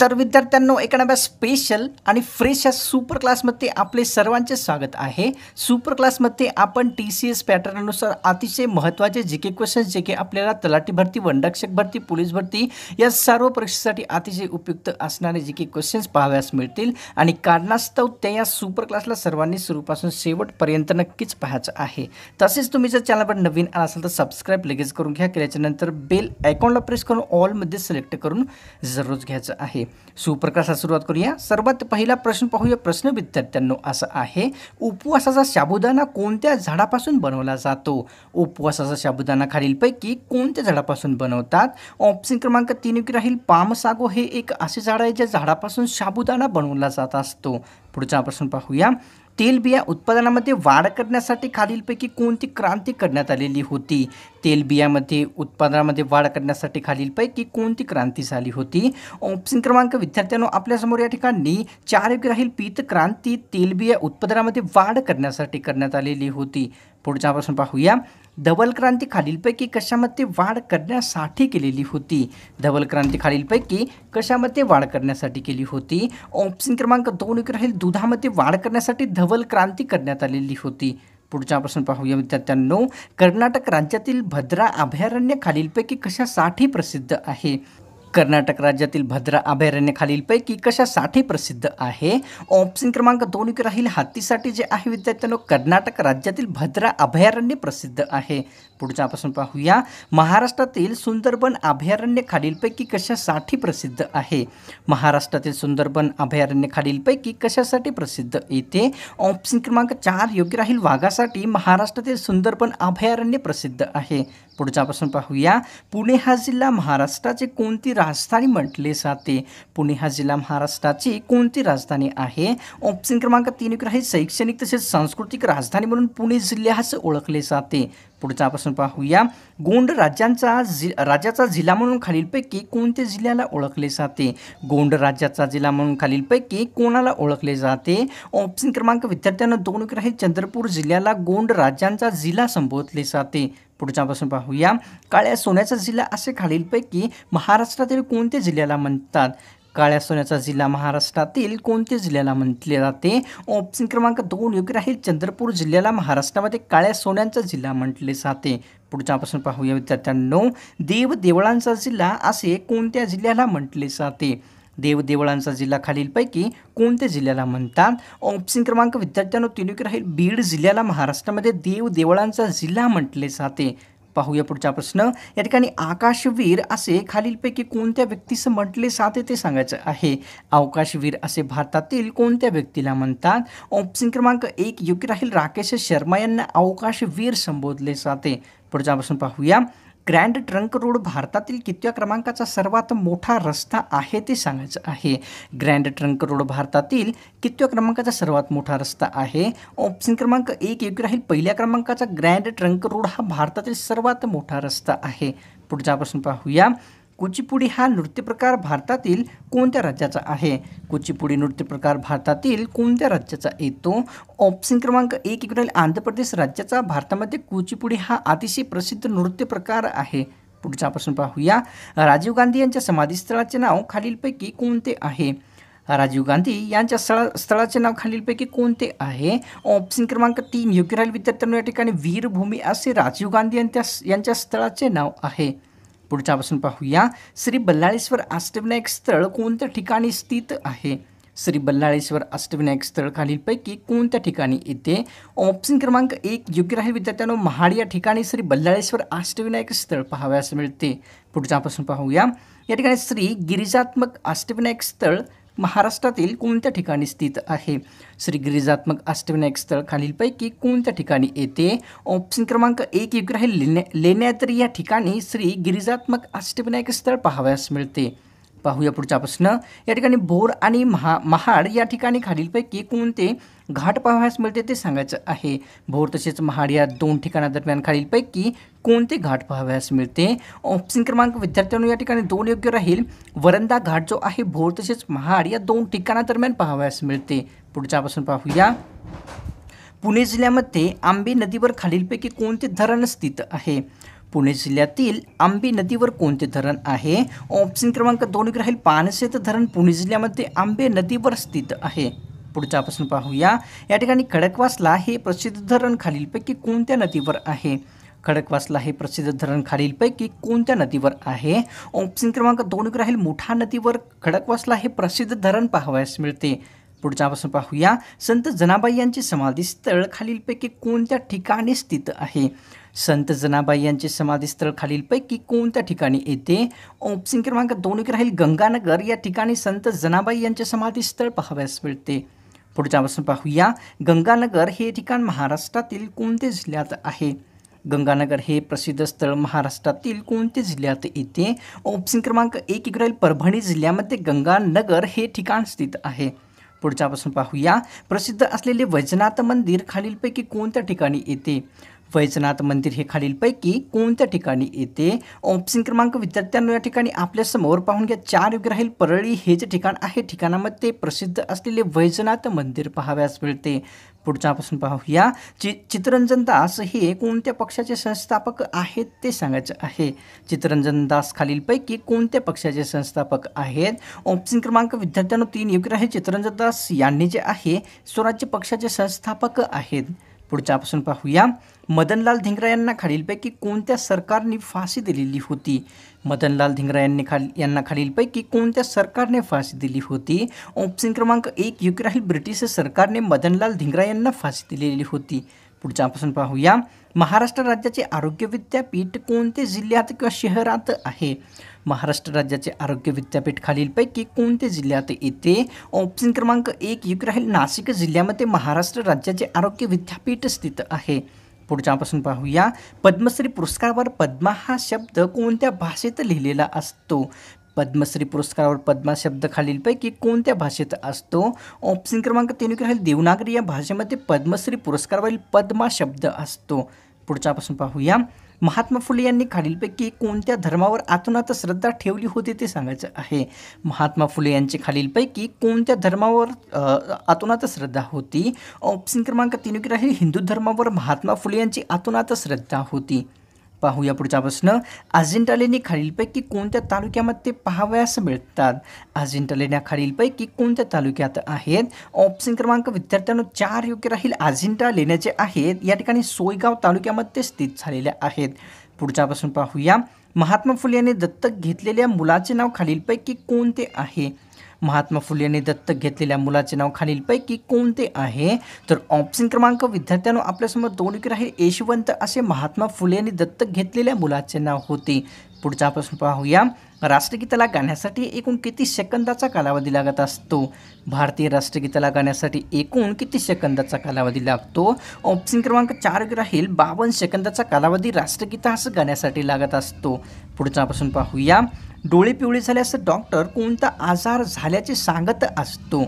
तर विद्यार्थ्यांनो एका स्पेशल आणि फ्रेश या सुपर क्लासमध्ये आपले सर्वांचे स्वागत आहे सुपर क्लासमध्ये आपण टी सी एस पॅटर्ननुसार अतिशय महत्त्वाचे जे के क्वेश्चन्स जे की आपल्याला तलाठी भरती वनरक्षक भरती पोलीस भरती या सर्व परीक्षेसाठी अतिशय उपयुक्त असणारे जे के क्वेश्चन्स पाहाव्यास मिळतील आणि कारणास्तव त्या या सुपर क्लासला सर्वांनी सुरूपासून शेवटपर्यंत नक्कीच पाहायचं आहे तसेच तुम्ही जर चॅनलवर नवीन आला असाल तर सबस्क्राईब लगेच करून घ्या केल्याच्यानंतर बेल आयकॉनला प्रेस करून ऑलमध्ये सिलेक्ट करून जरूर घ्यायचं आहे सुप्रकाशात सुरुवात करूया सर्वात पहिला प्रश्न पाहूया प्रश्न विद्यार्थ्यांनो असा आहे उपवासाचा साबुदाणा कोणत्या झाडापासून बनवला जातो उपवासाचा साबुदाणा खालीलपैकी कोणत्या झाडापासून बनवतात ऑप्शन क्रमांक तीन योग्य राहील पामसागो हे एक असे झाड आहे ज्या झाडापासून साबुदाणा बनवला जात असतो पुढचा प्रश्न पाहूया तेलबिया उत्पादनामध्ये वाढ करण्यासाठी खालीलपैकी कोणती क्रांती करण्यात आलेली होती तेलबियामध्ये उत्पादनामध्ये वाढ करण्यासाठी खालीलपैकी कोणती क्रांती झाली होती ऑप्शन क्रमांक विद्यार्थ्यांनो आपल्यासमोर या ठिकाणी चार योग्य राहील पीत क्रांती तेलबिया उत्पादनामध्ये वाढ करण्यासाठी करण्यात आलेली होती पुढच्या प्रश्न पाहूया धवल क्रांती खालीलपैकी कशामध्ये वाढ करण्यासाठी केलेली होती धवल क्रांती खालीलपैकी कशामध्ये वाढ करण्यासाठी केली होती ऑप्शन क्रमांक दोन राहील दुधामध्ये वाढ करण्यासाठी धवल क्रांती करण्यात आलेली होती पुढचा प्रश्न पाहूया विद्यार्थ्यांनो कर्नाटक राज्यातील भद्रा अभयारण्य खालीलपैकी कशासाठी प्रसिद्ध आहे कर्नाटक राज्यातील भद्रा अभयारण्य खालीलपैकी कशासाठी प्रसिद्ध आहे ऑप्शन क्रमांक दोन राहील हत्तीसाठी जे आहे विद्यार्थ्यांनो कर्नाटक राज्यातील भद्रा अभयारण्य प्रसिद्ध आहे पुढच्या आपण पाहूया महाराष्ट्रातील सुंदरबन अभयारण्य खालीलपैकी कशासाठी प्रसिद्ध आहे महाराष्ट्रातील सुंदरबन अभयारण्य खालीलपैकी कशासाठी प्रसिद्ध येते ऑप्शन क्रमांक चार योग्य राहील वाघासाठी महाराष्ट्रातील सुंदरबन अभयारण्य प्रसिद्ध आहे पुढच्या आपण पाहूया पुणे हा जिल्हा महाराष्ट्राचे कोणती राजधानी म्हटले जाते पुणे हा जिल्हा महाराष्ट्राची कोणती राजधानी आहे ऑप्शन क्रमांक तीन आहे शैक्षणिक तसेच सांस्कृतिक राजधानी म्हणून पुणे जिल्ह्यास ओळखले जाते पुढचा प्रश्न पाहूया गोंड राज्यांचा जि राज्याचा जिल्हा म्हणून खालीलपैकी कोणत्या जिल्ह्याला ओळखले जाते गोंड राज्याचा जिल्हा म्हणून खालीलपैकी कोणाला ओळखले जाते ऑप्शन क्रमांक विद्यार्थ्यांना दोन आहे चंद्रपूर जिल्ह्याला गोंड राज्यांचा जिल्हा संबोधले जाते पुढच्यापासून पाहूया काळ्या सोन्याचा जिल्हा असे खालीलपैकी महाराष्ट्रातील कोणत्या जिल्ह्याला म्हणतात काळ्या सोन्याचा जिल्हा महाराष्ट्रातील कोणत्या जिल्ह्याला म्हटले जाते ऑप्शन क्रमांक दोन योग्य राहील चंद्रपूर जिल्ह्याला महाराष्ट्रामध्ये काळ्या सोन्यांचा जिल्हा म्हटले जाते पुढच्यापासून पाहूया विद्यार्थ्यांनो देवदेवळांचा जिल्हा असे कोणत्या जिल्ह्याला म्हटले जाते देवदेवळांचा जिल्हा खालीलपैकी कोणत्या जिल्ह्याला म्हणतात ऑप्शन क्रमांक विद्यार्थ्यांनो तिन्ही राहील बीड जिल्ह्याला महाराष्ट्रामध्ये देवदेवळांचा जिल्हा म्हटले जाते पाहूया पुढचा प्रश्न या ठिकाणी आकाशवीर असे खालीलपैकी कोणत्या व्यक्तीस म्हटले जाते ते सांगायचं आहे अवकाशवीर असे भारतातील कोणत्या व्यक्तीला म्हणतात ऑप्शन क्रमांक एक योग्य राहील राकेश शर्मा यांना अवकाशवीर संबोधले जाते पुढचा प्रश्न पाहूया ग्रँड ट्रंक रोड भारतातील कितव्या क्रमांकाचा सर्वात मोठा रस्ता आहे ते सांगायचं आहे ग्रँड ट्रंक रोड भारतातील कितव्या क्रमांकाचा सर्वात मोठा रस्ता आहे ऑप्शन क्रमांक एक योग्य राहील पहिल्या क्रमांकाचा ग्रँड ट्रंक रोड हा भारतातील सर्वात मोठा रस्ता आहे पुढचा प्रश्न पाहूया कुचिपुडी हा नृत्य प्रकार भारतातील कोणत्या राज्याचा आहे कुचिपुडी प्रकार भारतातील कोणत्या राज्याचा येतो ऑप्शन क्रमांक एक इकडे आंध्र प्रदेश राज्याचा भारतामध्ये कुचिपुडी हा अतिशय प्रसिद्ध नृत्य प्रकार आहे पुढचा प्रश्न पाहूया राजीव गांधी यांच्या समाधी स्थळाचे नाव खालीलपैकी कोणते आहे राजीव गांधी यांच्या स्थळा स्थळाचे नाव खालीलपैकी कोणते आहे ऑप्शन क्रमांक तीन योग्य राहील विद्यार्थ्यांना या ठिकाणी वीरभूमी असे राजीव गांधी यांच्या यांच्या स्थळाचे नाव आहे पुढच्यापासून पाहूया श्री बल्लाळेश्वर अष्टविनायक स्थळ कोणत्या ठिकाणी स्थित आहे श्री बल्लाळेश्वर अष्टविनायक स्थळ खालीलपैकी कोणत्या ठिकाणी येते ऑप्शन क्रमांक एक योग्य राहील विद्यार्थ्यांनो महाड या ठिकाणी श्री बल्लाळेश्वर अष्टविनायक स्थळ पाहाव्यास मिळते पुढच्यापासून पाहूया या ठिकाणी श्री गिरिजात्मक अष्टविनायक स्थळ महाराष्ट्रातील कोणत्या ठिकाणी स्थित आहे श्री गिरिजात्मक अष्टविनायक स्थळ खालीलपैकी कोणत्या ठिकाणी येते ऑप्शन क्रमांक एक योग्य राहील लेण्या लेण्याद्री या ठिकाणी श्री गिरिजात्मक अष्टविनायक स्थळ पाहाव्यास मिळते पाहूया पुढचा प्रश्न या ठिकाणी भोर आणि महा महाड या ठिकाणी खालीलपैकी कोणते घाट पाहावयास मिळते ते सांगायचं आहे भोर तसेच महाड या दोन ठिकाणादरम्यान खालीलपैकी कोणते घाट पाहावयास मिळते ऑप्शन क्रमांक विद्यार्थ्यांनो या ठिकाणी दोन योग्य राहील वरंदा घाट जो आहे भोर तसेच महाड या दोन ठिकाणादरम्यान पाहावयास मिळते पुढच्यापासून पाहूया पुणे जिल्ह्यामध्ये आंबे नदीवर खालीलपैकी कोणते धरण स्थित आहे पुणे जिल्ह्यातील आंबी नदीवर कोणते धरण आहे ऑप्शन क्रमांक दोन राहील पानसेत धरण पुणे जिल्ह्यामध्ये आंबे नदीवर स्थित आहे पुढचा प्रश्न पाहूया या ठिकाणी खडकवासला हे प्रसिद्ध धरण खालीलपैकी कोणत्या नदीवर आहे खडकवासला हे प्रसिद्ध धरण खालीलपैकी कोणत्या नदीवर आहे ऑप्शन क्रमांक दोन राहील मोठा नदीवर खडकवासला हे प्रसिद्ध धरण पाहावयास मिळते पुढचा प्रश्न पाहूया संत जनाबाई यांचे समाधीस्थळ खालीलपैकी कोणत्या ठिकाणी स्थित आहे संत जनाबाई यांचे समाधीस्थळ खालीलपैकी कोणत्या ठिकाणी येते ऑप्शन क्रमांक दोन राहील गंगानगर या ठिकाणी संत जनाबाई यांचे समाधीस्थळ पाहावयास मिळते पुढच्या पाहूया गंगानगर हे ठिकाण महाराष्ट्रातील कोणत्या जिल्ह्यात आहे गंगानगर हे प्रसिद्ध स्थळ महाराष्ट्रातील कोणत्या जिल्ह्यात येते ऑप्शन क्रमांक एक इकडे परभणी जिल्ह्यामध्ये गंगानगर हे ठिकाण स्थित आहे पुढच्यापासून पाहूया प्रसिद्ध असलेले वैजनाथ मंदिर खालीलपैकी कोणत्या ठिकाणी येते वैजनाथ मंदिर हे खालीलपैकी कोणत्या ठिकाणी येते ऑप्शन क्रमांक विद्यार्थ्यांना या ठिकाणी आपल्या समोर पाहून घ्या चार योग्य राहील परळी हे जे ठिकाण आहे ठिकाणामध्ये प्रसिद्ध असलेले वैजनाथ मंदिर पाहाव्यास मिळते पुढच्यापासून पाहूया चि चितरंजन दास हे कोणत्या पक्षाचे संस्थापक आहेत ते सांगायचं आहे चितरंजन दास खालीलपैकी कोणत्या पक्षाचे संस्थापक आहेत ऑप्शन क्रमांक विद्यार्थ्यांना तीन योग्य राहील चितरंजन दास यांनी जे आहे स्वराज्य पक्षाचे संस्थापक आहेत पुढच्यापासून पाहूया मदनलाल धिंगरा यांना खालीलपैकी कोणत्या सरकारने फाशी दिलेली होती मदनलाल धिंगरा यांनी खाल यांना खालीलपैकी कोणत्या सरकारने फाशी दिली होती ऑप्शन क्रमांक एक राहील ब्रिटिश सरकारने मदनलाल धिंगरा यांना फाशी दिलेली होती पुढच्या आपण पाहूया महाराष्ट्र राज्याचे आरोग्य विद्यापीठ कोणते जिल्ह्यात किंवा शहरात आहे महाराष्ट्र राज्याचे आरोग्य विद्यापीठ खालीलपैकी कोणत्या जिल्ह्यात येते ऑप्शन क्रमांक एक युक्राईल नाशिक जिल्ह्यामध्ये महाराष्ट्र राज्याचे आरोग्य विद्यापीठ स्थित आहे पुढच्यापासून पाहूया पद्मश्री पुरस्कारावर पद्मा हा शब्द कोणत्या भाषेत लिहिलेला असतो पद्मश्री पुरस्कारावर पद्मा शब्द खालीलपैकी कोणत्या भाषेत असतो ऑप्शन क्रमांक तीन खाली देवनागरी या भाषेमध्ये पद्मश्री पुरस्कारावरील पद्मा शब्द असतो पुढच्यापासून पाहूया महात्मा फुले यांनी खालीलपैकी कोणत्या धर्मावर आतोनात श्रद्धा ठेवली होती ते सांगायचं आहे महात्मा फुले यांची खालीलपैकी कोणत्या धर्मावर आतोनात श्रद्धा होती ऑप्शन क्रमांक तीन राहील हिंदू धर्मावर महात्मा फुले यांची आतोनात श्रद्धा होती पाहूया पुढचा प्रश्न अजिंठा लेणी खालीलपैकी कोणत्या तालुक्यामध्ये पाहावयास मिळतात अजिंठा लेण्या खालीलपैकी कोणत्या तालुक्यात आहेत ऑप्शन क्रमांक विद्यार्थ्यांनो चार योग्य राहील अजिंठा लेण्याचे आहेत या ठिकाणी सोयगाव तालुक्यामध्ये स्थित झालेल्या आहेत पुढचा प्रश्न पाहूया महात्मा फुले यांनी दत्तक घेतलेल्या मुलाचे नाव खालीलपैकी कोणते आहे महात्मा फुले यांनी दत्तक घेतलेल्या मुलाचे नाव खालीलपैकी कोणते आहे तर ऑप्शन क्रमांक विद्यार्थ्यांनो आपल्यासमोर दोन विक्र आहे यशवंत असे महात्मा फुले यांनी दत्तक घेतलेल्या मुलाचे नाव होते पुढचा प्रश्न पाहूया राष्ट्रगीताला गाण्यासाठी एकूण किती सेकंदाचा कालावधी लागत असतो भारतीय राष्ट्रगीताला गाण्यासाठी एकूण किती सेकंदाचा कालावधी लागतो ऑप्शन क्रमांक चार राहील बावन्न सेकंदाचा कालावधी असं गाण्यासाठी लागत असतो पुढचा प्रश्न पाहूया डोळे पिवळे झाल्यास डॉक्टर कोणता आजार झाल्याचे सांगत असतो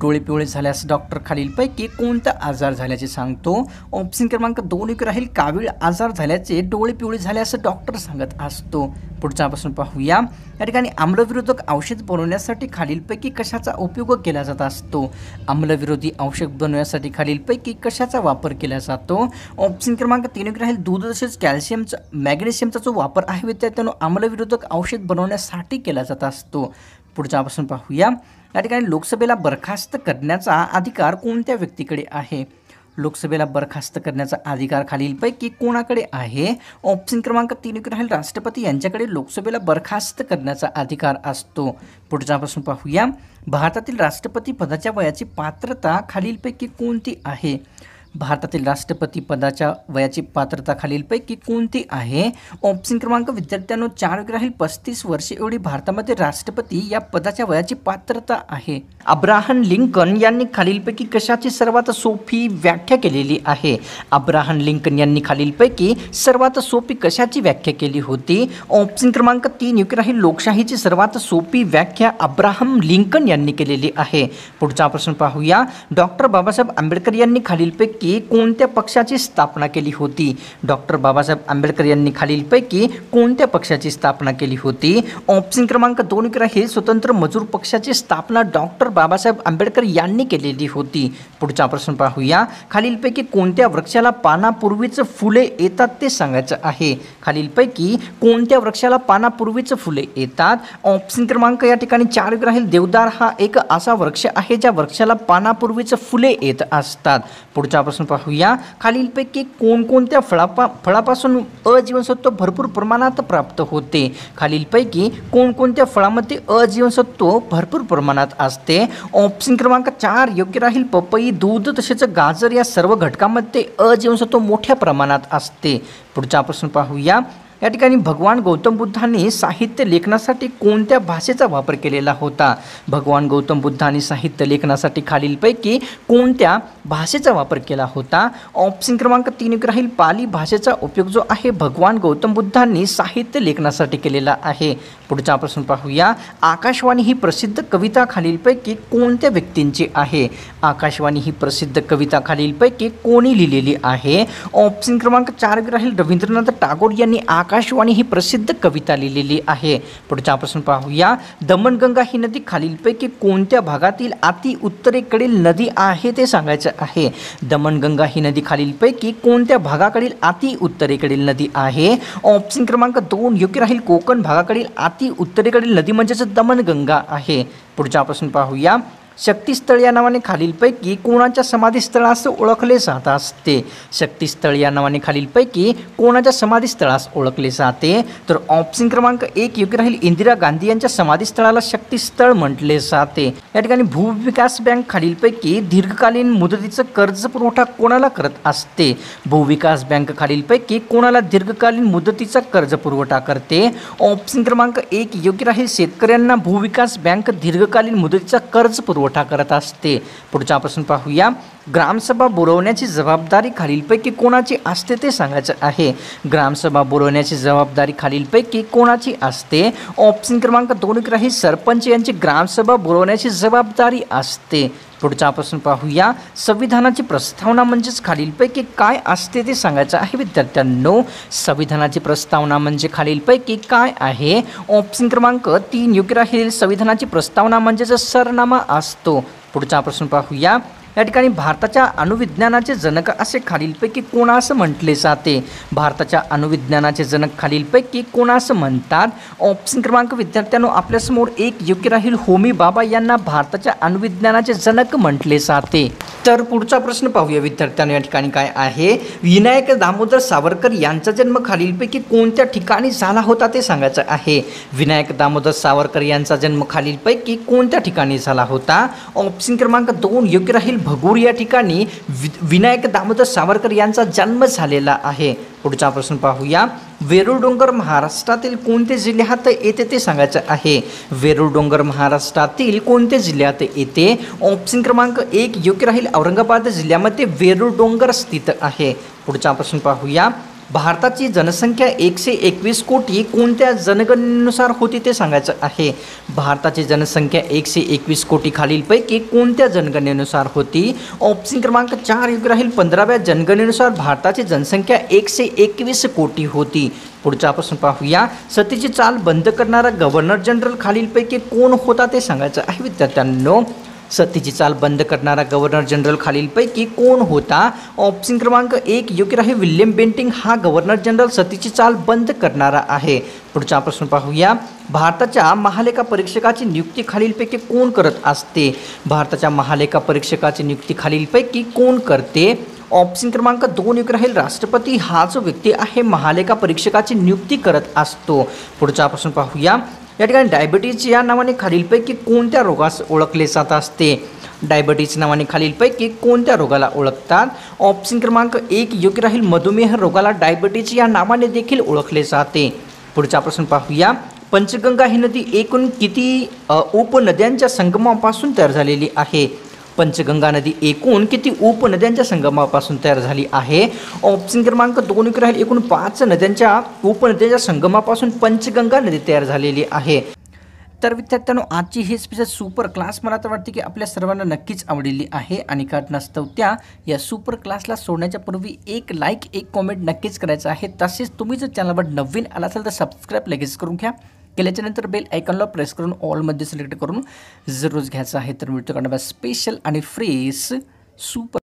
डोळे पिवळे झाल्यास डॉक्टर खालीलपैकी कोणता आजार झाल्याचे सांगतो ऑप्शन क्रमांक दोन एक राहील कावीळ आजार झाल्याचे डोळे पिवळे झाल्यास डॉक्टर सांगत असतो पुढचा प्रश्न पाहूया या ठिकाणी आम्लविरोधक औषध बनवण्यासाठी खालीलपैकी कशाचा उपयोग केला जात असतो आम्लविरोधी औषध बनवण्यासाठी खालीलपैकी कशाचा वापर केला जातो ऑप्शन क्रमांक तीन एक राहील दूध तसेच कॅल्शियमचा मॅग्नेशियमचा जो वापर आहे त्यानं आम्लविरोधक औषध बनवण्यासाठी केला जात असतो पुढचा प्रश्न पाहूया या ठिकाणी लोकसभेला बरखास्त करण्याचा अधिकार कोणत्या व्यक्तीकडे आहे लोकसभेला बरखास्त करण्याचा अधिकार खालीलपैकी कोणाकडे आहे ऑप्शन क्रमांक तीन राहील राष्ट्रपती यांच्याकडे लोकसभेला बरखास्त करण्याचा अधिकार असतो पुढचा प्रश्न पाहूया भारतातील राष्ट्रपती पदाच्या वयाची पात्रता खालीलपैकी कोणती आहे भारतातील राष्ट्रपती पदाच्या वयाची पात्रता खालीलपैकी कोणती आहे ऑप्शन क्रमांक विद्यार्थ्यांनो चार राहील पस्तीस वर्षे एवढी भारतामध्ये राष्ट्रपती या पदाच्या वयाची पात्रता आहे अब्राहम लिंकन यांनी खालीलपैकी कशाची सर्वात सोपी व्याख्या केलेली आहे अब्राहम लिंकन यांनी खालीलपैकी सर्वात सोपी कशाची व्याख्या केली होती ऑप्शन क्रमांक तीन योग्य राहील लोकशाहीची सर्वात सोपी व्याख्या अब्राहम लिंकन यांनी केलेली आहे पुढचा प्रश्न पाहूया डॉक्टर बाबासाहेब आंबेडकर यांनी खालीलपैकी की कोणत्या पक्षाची स्थापना केली होती डॉक्टर बाबासाहेब आंबेडकर यांनी खालीलपैकी कोणत्या पक्षाची स्थापना केली होती ऑप्शन क्रमांक दोन किंवा हे स्वतंत्र मजूर पक्षाची स्थापना डॉक्टर बाबासाहेब आंबेडकर यांनी केलेली होती पुढचा प्रश्न पाहूया खालीलपैकी कोणत्या वृक्षाला पानापूर्वीच फुले येतात ते सांगायचं आहे खालीलपैकी कोणत्या वृक्षाला पानापूर्वीच फुले येतात ऑप्शन क्रमांक या ठिकाणी चार राहील देवदार हा एक असा वृक्ष आहे ज्या वृक्षाला पानापूर्वीच फुले येत असतात पुढच्या प्रश्न पाहूया खालीलपैकी कोणकोणत्या फळापा फळापासून अजीवनसत्व भरपूर प्रमाणात प्राप्त होते खालीलपैकी कोणकोणत्या फळामध्ये अजीवनसत्व भरपूर प्रमाणात असते ऑप्शन क्रमांक चार योग्य राहील पपई दूध तसेच गाजर या सर्व घटकामध्ये अजीवनसत्व मोठ्या प्रमाणात असते पुढचा प्रश्न पाहूया या ठिकाणी भगवान गौतम बुद्धांनी साहित्य लेखनासाठी कोणत्या भाषेचा वापर केलेला होता भगवान गौतम बुद्धांनी साहित्य लेखनासाठी खालीलपैकी कोणत्या भाषेचा वापर केला होता ऑप्शन क्रमांक तीन राहील पाली भाषेचा उपयोग जो आहे भगवान गौतम बुद्धांनी साहित्य लेखनासाठी केलेला आहे पुढचा प्रश्न पाहूया आकाशवाणी ही प्रसिद्ध कविता खालीलपैकी कोणत्या व्यक्तींची आहे आकाशवाणी ही प्रसिद्ध कविता खालीलपैकी कोणी लिहिलेली आहे ऑप्शन क्रमांक चार राहील रवींद्रनाथ टागोर यांनी आकाश आकाशवाणी ही प्रसिद्ध कविता लिहिलेली आहे पुढचा प्रश्न पाहूया दमणगंगा ही नदी खालीलपैकी कोणत्या भागातील अति उत्तरेकडील नदी आहे ते सांगायचं आहे दमनगंगा ही नदी खालीलपैकी कोणत्या भागाकडील अति उत्तरेकडील नदी आहे ऑप्शन क्रमांक दोन योग्य राहील कोकण भागाकडील अति उत्तरेकडील नदी म्हणजेच दमनगंगा आहे पुढचा प्रश्न पाहूया शक्तीस्थळ या नावाने खालीलपैकी कोणाच्या समाधीस्थळास ओळखले जात असते शक्तीस्थळ या नावाने खालीलपैकी कोणाच्या समाधीस्थळास ओळखले जाते तर ऑप्शन क्रमांक एक योग्य राहील इंदिरा गांधी यांच्या समाधीस्थळाला शक्तिस्थळ म्हटले जाते या ठिकाणी भूविकास बँक खालीलपैकी दीर्घकालीन मुदतीचं कर्ज पुरवठा कोणाला करत असते भूविकास बँक खालीलपैकी कोणाला दीर्घकालीन मुदतीचा कर्ज पुरवठा करते ऑप्शन क्रमांक एक योग्य राहील शेतकऱ्यांना भूविकास बँक दीर्घकालीन मुदतीचा कर्ज पुरवठा पुरवठा करत असते पुढचा प्रश्न पाहूया ग्रामसभा बोलवण्याची जबाबदारी खालीलपैकी कोणाची असते ते सांगायचं आहे ग्रामसभा बोलवण्याची जबाबदारी खालीलपैकी कोणाची असते ऑप्शन क्रमांक दोन ग्राही सरपंच यांची ग्रामसभा बोलवण्याची जबाबदारी असते पुढचा आपण पाहूया संविधानाची प्रस्तावना म्हणजेच खालीलपैकी काय असते ते सांगायचं आहे विद्यार्थ्यांनो संविधानाची प्रस्तावना म्हणजे खालीलपैकी काय आहे ऑप्शन क्रमांक तीन योग्य राहील संविधानाची प्रस्तावना म्हणजेच सरनामा असतो पुढचा प्रश्न पाहूया या ठिकाणी भारताच्या अणुविज्ञानाचे जनक असे खालीलपैकी कोणास म्हटले जाते भारताच्या अणुविज्ञानाचे जनक खालीलपैकी कोणास म्हणतात ऑप्शन क्रमांक विद्यार्थ्यांनो आपल्यासमोर एक योग्य राहील होमी बाबा यांना भारताच्या अणुविज्ञानाचे जनक म्हटले जाते तर पुढचा प्रश्न पाहूया विद्यार्थ्यांना या ठिकाणी काय आहे विनायक दामोदर सावरकर यांचा जन्म खालीलपैकी कोणत्या ठिकाणी झाला होता ते सांगायचं आहे विनायक दामोदर सावरकर यांचा जन्म खालीलपैकी कोणत्या ठिकाणी झाला होता ऑप्शन क्रमांक दोन योग्य राहील भगूर या ठिकाणी विनायक दामोदर सावरकर यांचा जन्म झालेला आहे पुढचा प्रश्न पाहूया डोंगर महाराष्ट्रातील कोणते जिल्ह्यात येते ते सांगायचं आहे डोंगर महाराष्ट्रातील कोणते जिल्ह्यात येते ऑप्शन क्रमांक एक योग्य राहील औरंगाबाद जिल्ह्यामध्ये डोंगर स्थित आहे पुढचा प्रश्न पाहूया भारताची जनसंख्या एकशे एकवीस कोटी कोणत्या जनगणनेनुसार होती ते सांगायचं आहे भारताची जनसंख्या एकशे एकवीस कोटी खालीलपैकी कोणत्या जनगणनेनुसार होती ऑप्शन क्रमांक चार योग्य राहील पंधराव्या जनगणनेनुसार भारताची जनसंख्या एकशे एकवीस कोटी होती पुढचा प्रश्न पाहूया सतीची चाल बंद करणारा गव्हर्नर जनरल खालीलपैकी कोण होता ते सांगायचं आहे विद्यार्थ्यांनो सतीची चाल बंद करणारा गव्हर्नर जनरल खालीलपैकी कोण होता ऑप्शन क्रमांक एक योग्य आहे विल्यम बेंटिंग हा गव्हर्नर जनरल सतीची चाल बंद करणारा आहे पुढचा प्रश्न पाहूया भारताच्या महालेखा परीक्षकाची नियुक्ती खालीलपैकी कोण करत असते भारताच्या महालेखा परीक्षकाची नियुक्ती खालीलपैकी कोण करते ऑप्शन क्रमांक दोन योग्य राहील राष्ट्रपती हा जो व्यक्ती आहे महालेखा परीक्षकाची नियुक्ती करत असतो पुढचा प्रश्न पाहूया या ठिकाणी डायबिटीज या नावाने खालीलपैकी कोणत्या रोगास ओळखले जात असते डायबिटीज नावाने खालीलपैकी कोणत्या रोगाला ओळखतात ऑप्शन क्रमांक एक योग्य राहील मधुमेह रोगाला डायबिटीज या नावाने देखील ओळखले जाते पुढचा प्रश्न पाहूया पंचगंगा ही नदी एकूण किती उपनद्यांच्या संगमापासून तयार झालेली आहे पंचगंगा नदी एकूण किती उपनद्यांच्या संगमापासून तयार झाली आहे ऑप्शन क्रमांक दोन राहील एकूण पाच नद्यांच्या उपनद्यांच्या संगमापासून पंचगंगा नदी तयार झालेली आहे तर विद्यार्थ्यांनो आजची ही स्पेशल सुपर क्लास मला तर वाटते की आपल्या सर्वांना नक्कीच आवडलेली आहे आणि घटनास्तव त्या या सुपर क्लासला सोडण्याच्या पूर्वी एक लाईक एक कॉमेंट नक्कीच करायचं आहे तसेच तुम्ही जर चॅनलवर नवीन आला असाल तर सबस्क्राईब लगेच करून घ्या केल्याच्यानंतर बेल आयकॉनला प्रेस करून ऑलमध्ये सिलेक्ट करून रोज घ्यायचा आहे तर मिळतो कारण स्पेशल आणि फ्रेश सुपर